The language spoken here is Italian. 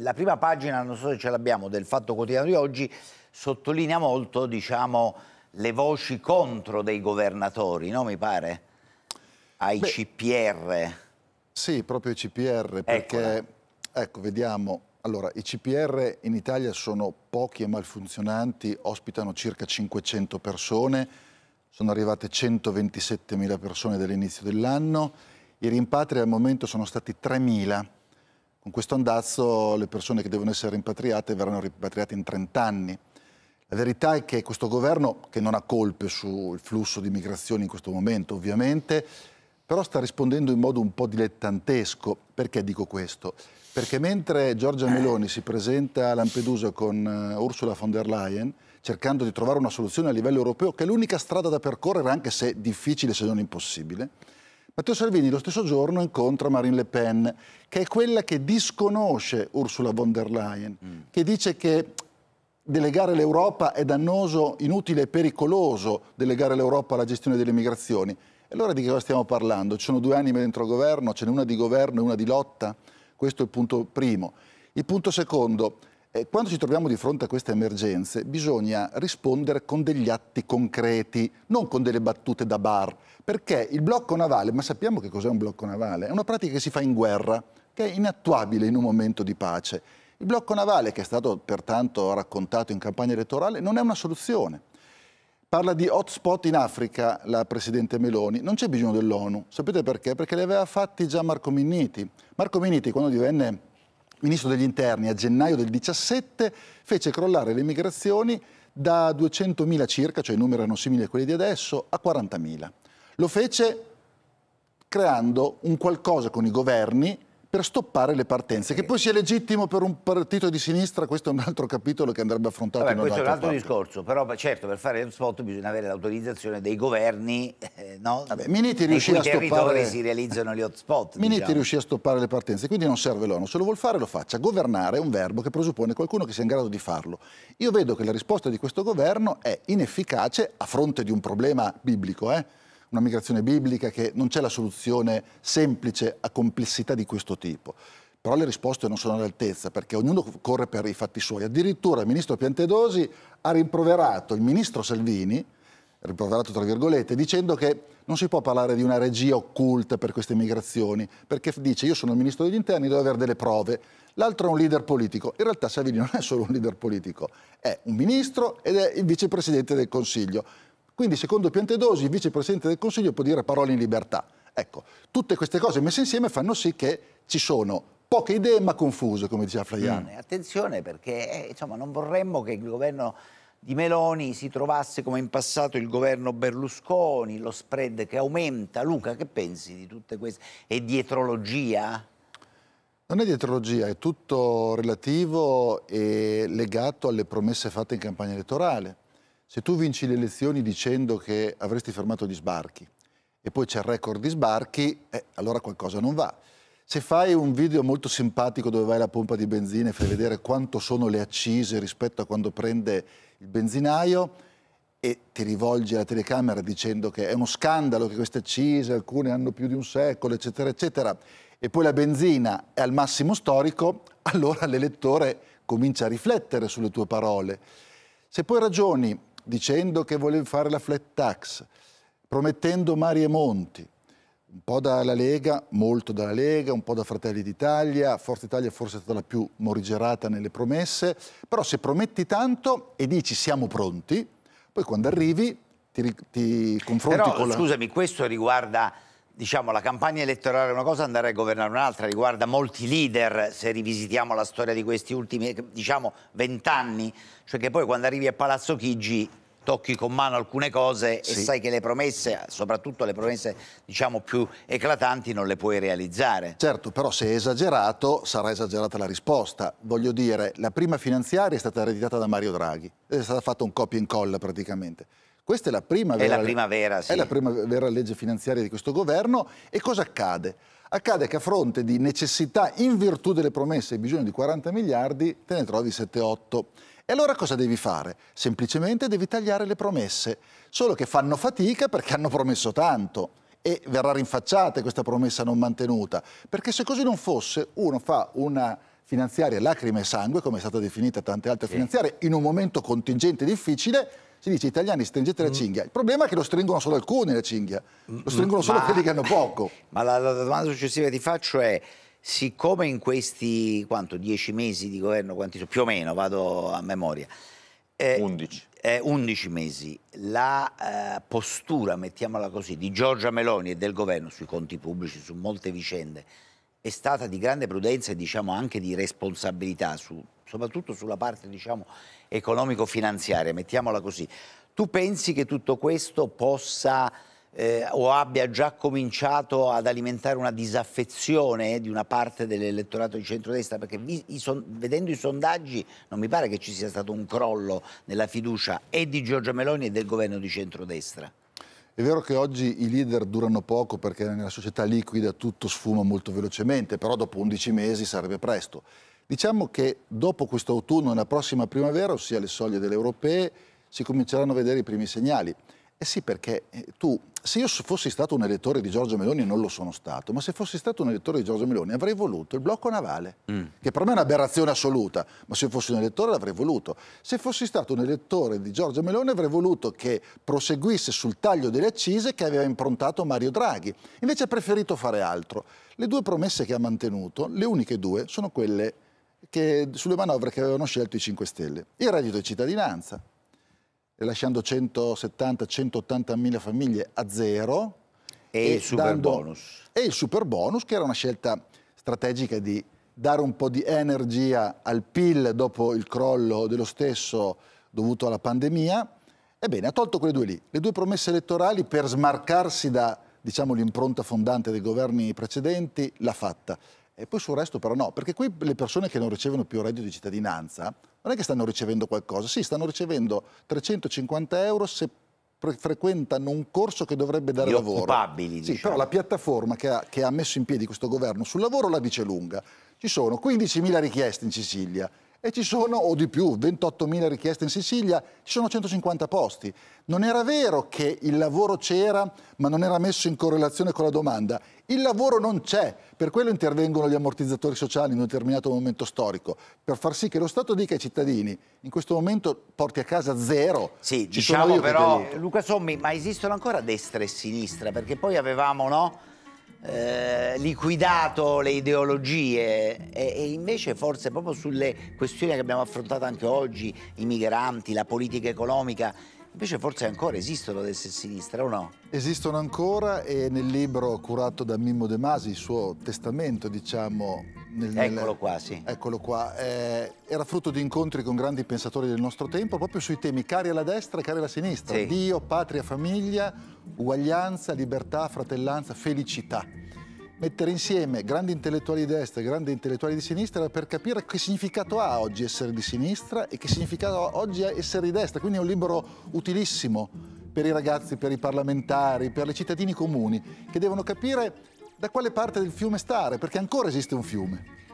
La prima pagina, non so se ce l'abbiamo, del Fatto Quotidiano di oggi sottolinea molto, diciamo, le voci contro dei governatori, no? Mi pare? Ai Beh, CPR. Sì, proprio ai CPR, perché, ecco, vediamo, allora, i CPR in Italia sono pochi e malfunzionanti, ospitano circa 500 persone, sono arrivate 127.000 persone dall'inizio dell'anno, i rimpatri al momento sono stati 3.000 con questo andazzo le persone che devono essere rimpatriate verranno rimpatriate in 30 anni. La verità è che questo governo, che non ha colpe sul flusso di migrazioni in questo momento ovviamente, però sta rispondendo in modo un po' dilettantesco. Perché dico questo? Perché mentre Giorgia Meloni si presenta a Lampedusa con eh, Ursula von der Leyen, cercando di trovare una soluzione a livello europeo, che è l'unica strada da percorrere, anche se difficile se non impossibile, Matteo Salvini lo stesso giorno incontra Marine Le Pen, che è quella che disconosce Ursula von der Leyen, mm. che dice che delegare l'Europa è dannoso, inutile e pericoloso delegare l'Europa alla gestione delle migrazioni. E allora di che cosa stiamo parlando? Ci sono due anime dentro governo, ce n'è una di governo e una di lotta? Questo è il punto primo. Il punto secondo, eh, quando ci troviamo di fronte a queste emergenze bisogna rispondere con degli atti concreti, non con delle battute da bar, perché il blocco navale, ma sappiamo che cos'è un blocco navale, è una pratica che si fa in guerra, che è inattuabile in un momento di pace. Il blocco navale, che è stato pertanto raccontato in campagna elettorale, non è una soluzione. Parla di hotspot in Africa la Presidente Meloni, non c'è bisogno dell'ONU, sapete perché? Perché le aveva fatti già Marco Minniti. Marco Minniti quando divenne ministro degli interni a gennaio del 17 fece crollare le migrazioni da 200.000 circa, cioè i numeri erano simili a quelli di adesso, a 40.000. Lo fece creando un qualcosa con i governi per stoppare le partenze. Che poi sia legittimo per un partito di sinistra, questo è un altro capitolo che andrebbe affrontato Vabbè, in Questo è un altro parte. discorso, però certo per fare lo spot bisogna avere l'autorizzazione dei governi, eh, no? Vabbè, Miniti riuscì a stoppare... si realizzano gli hotspot. Miniti diciamo. riuscì a stoppare le partenze, quindi non serve l'ONU, se lo vuol fare lo faccia. Governare è un verbo che presuppone qualcuno che sia in grado di farlo. Io vedo che la risposta di questo governo è inefficace a fronte di un problema biblico, eh? una migrazione biblica, che non c'è la soluzione semplice a complessità di questo tipo. Però le risposte non sono all'altezza, perché ognuno corre per i fatti suoi. Addirittura il ministro Piantedosi ha rimproverato il ministro Salvini, rimproverato tra virgolette, dicendo che non si può parlare di una regia occulta per queste migrazioni, perché dice io sono il ministro degli interni, devo avere delle prove, l'altro è un leader politico. In realtà Salvini non è solo un leader politico, è un ministro ed è il vicepresidente del Consiglio. Quindi, secondo Piantedosi, il vicepresidente del Consiglio può dire parole in libertà. Ecco, tutte queste cose messe insieme fanno sì che ci sono poche idee ma confuse, come diceva Flaiano. Mm. attenzione perché eh, insomma, non vorremmo che il governo di Meloni si trovasse come in passato il governo Berlusconi, lo spread che aumenta. Luca, che pensi di tutte queste? È dietrologia? Non è dietrologia, è tutto relativo e legato alle promesse fatte in campagna elettorale. Se tu vinci le elezioni dicendo che avresti fermato gli sbarchi e poi c'è il record di sbarchi, eh, allora qualcosa non va. Se fai un video molto simpatico dove vai alla pompa di benzina e fai vedere quanto sono le accise rispetto a quando prende il benzinaio e ti rivolgi alla telecamera dicendo che è uno scandalo che queste accise, alcune hanno più di un secolo, eccetera, eccetera, e poi la benzina è al massimo storico, allora l'elettore comincia a riflettere sulle tue parole. Se poi ragioni dicendo che voleva fare la flat tax, promettendo mari e monti, un po' dalla Lega, molto dalla Lega, un po' da Fratelli d'Italia, Forza Italia forse è stata la più morigerata nelle promesse, però se prometti tanto e dici siamo pronti, poi quando arrivi ti, ti confronti però, con la... scusami, questo riguarda diciamo, la campagna elettorale è una cosa, andare a governare un'altra, riguarda molti leader, se rivisitiamo la storia di questi ultimi, diciamo, vent'anni, cioè che poi quando arrivi a Palazzo Chigi tocchi con mano alcune cose sì. e sai che le promesse, soprattutto le promesse diciamo più eclatanti, non le puoi realizzare. Certo, però se è esagerato sarà esagerata la risposta. Voglio dire, la prima finanziaria è stata ereditata da Mario Draghi, è stata fatta un copia e incolla praticamente. Questa è la prima vera, è la prima vera, sì. è la prima vera legge finanziaria di questo governo e cosa accade? Accade che a fronte di necessità in virtù delle promesse e bisogno di 40 miliardi, te ne trovi 7-8. E allora cosa devi fare? Semplicemente devi tagliare le promesse, solo che fanno fatica perché hanno promesso tanto e verrà rinfacciata questa promessa non mantenuta, perché se così non fosse uno fa una finanziaria lacrime e sangue, come è stata definita tante altre sì. finanziarie, in un momento contingente difficile, si dice italiani stringete la mm. cinghia. Il problema è che lo stringono solo alcuni la cinghia, lo mm. stringono solo ma, quelli che hanno poco. Ma la, la, domanda successiva che ti faccio è, siccome in questi quanto, dieci mesi di governo, quanti, più o meno, vado a memoria, eh, 11. Eh, 11 mesi, la eh, postura, mettiamola così, di Giorgia Meloni e del governo sui conti pubblici, su molte vicende, è stata di grande prudenza e diciamo anche di responsabilità, su, soprattutto sulla parte diciamo, economico-finanziaria, mettiamola così. Tu pensi che tutto questo possa eh, o abbia già cominciato ad alimentare una disaffezione eh, di una parte dell'elettorato di centrodestra? Perché vi, i son, vedendo i sondaggi non mi pare che ci sia stato un crollo nella fiducia e eh, di Giorgia Meloni e del governo di centrodestra. È vero che oggi i leader durano poco perché nella società liquida tutto sfuma molto velocemente, però dopo 11 mesi sarebbe presto. Diciamo che dopo questo autunno e prossima primavera, ossia le soglie delle europee, si cominceranno a vedere i primi segnali. Eh sì, perché eh, tu, se io fossi stato un elettore di Giorgio Meloni, e non lo sono stato, ma se fossi stato un elettore di Giorgio Meloni avrei voluto il blocco navale, mm. che per me è un'aberrazione assoluta, ma se fossi un elettore l'avrei voluto. Se fossi stato un elettore di Giorgio Meloni avrei voluto che proseguisse sul taglio delle accise che aveva improntato Mario Draghi. Invece ha preferito fare altro. Le due promesse che ha mantenuto, le uniche due, sono quelle che, sulle manovre che avevano scelto i 5 Stelle. Il reddito di cittadinanza, lasciando 170-180 mila famiglie a zero. E, e il super dando, bonus. E il super bonus, che era una scelta strategica di dare un po' di energia al PIL dopo il crollo dello stesso dovuto alla pandemia. Ebbene, ha tolto quelle due lì, le due promesse elettorali per smarcarsi da diciamo, l'impronta fondante dei governi precedenti, l'ha fatta. E poi sul resto però no, perché qui le persone che non ricevono più reddito di cittadinanza non è che stanno ricevendo qualcosa, sì, stanno ricevendo 350 euro se frequentano un corso che dovrebbe dare Gli lavoro. Occupabili, sì, diciamo. però la piattaforma che ha, che ha messo in piedi questo governo sul lavoro la dice lunga. Ci sono 15.000 richieste in Sicilia, e ci sono, o di più, 28.000 richieste in Sicilia, ci sono 150 posti. Non era vero che il lavoro c'era, ma non era messo in correlazione con la domanda. Il lavoro non c'è, per quello intervengono gli ammortizzatori sociali in un determinato momento storico, per far sì che lo Stato dica ai cittadini, in questo momento porti a casa zero. Sì, ci diciamo però, Luca Sommi, ma esistono ancora destra e sinistra? Perché poi avevamo, no? eh, liquidato le ideologie e, e, invece forse proprio sulle questioni che abbiamo affrontato anche oggi, i migranti, la politica economica, Invece forse ancora esistono destra e sinistra, o no? Esistono ancora e nel libro curato da Mimmo De Masi, il suo testamento, diciamo... Nel, eccolo qua, sì. Eccolo qua. Eh, era frutto di incontri con grandi pensatori del nostro tempo, proprio sui temi cari alla destra e cari alla sinistra. Sì. Dio, patria, famiglia, uguaglianza, libertà, fratellanza, felicità mettere insieme grandi intellettuali di destra e grandi intellettuali di sinistra per capire che significato ha oggi essere di sinistra e che significato ha oggi essere di destra. Quindi è un libro utilissimo per i ragazzi, per i parlamentari, per i cittadini comuni, che devono capire da quale parte del fiume stare, perché ancora esiste un fiume.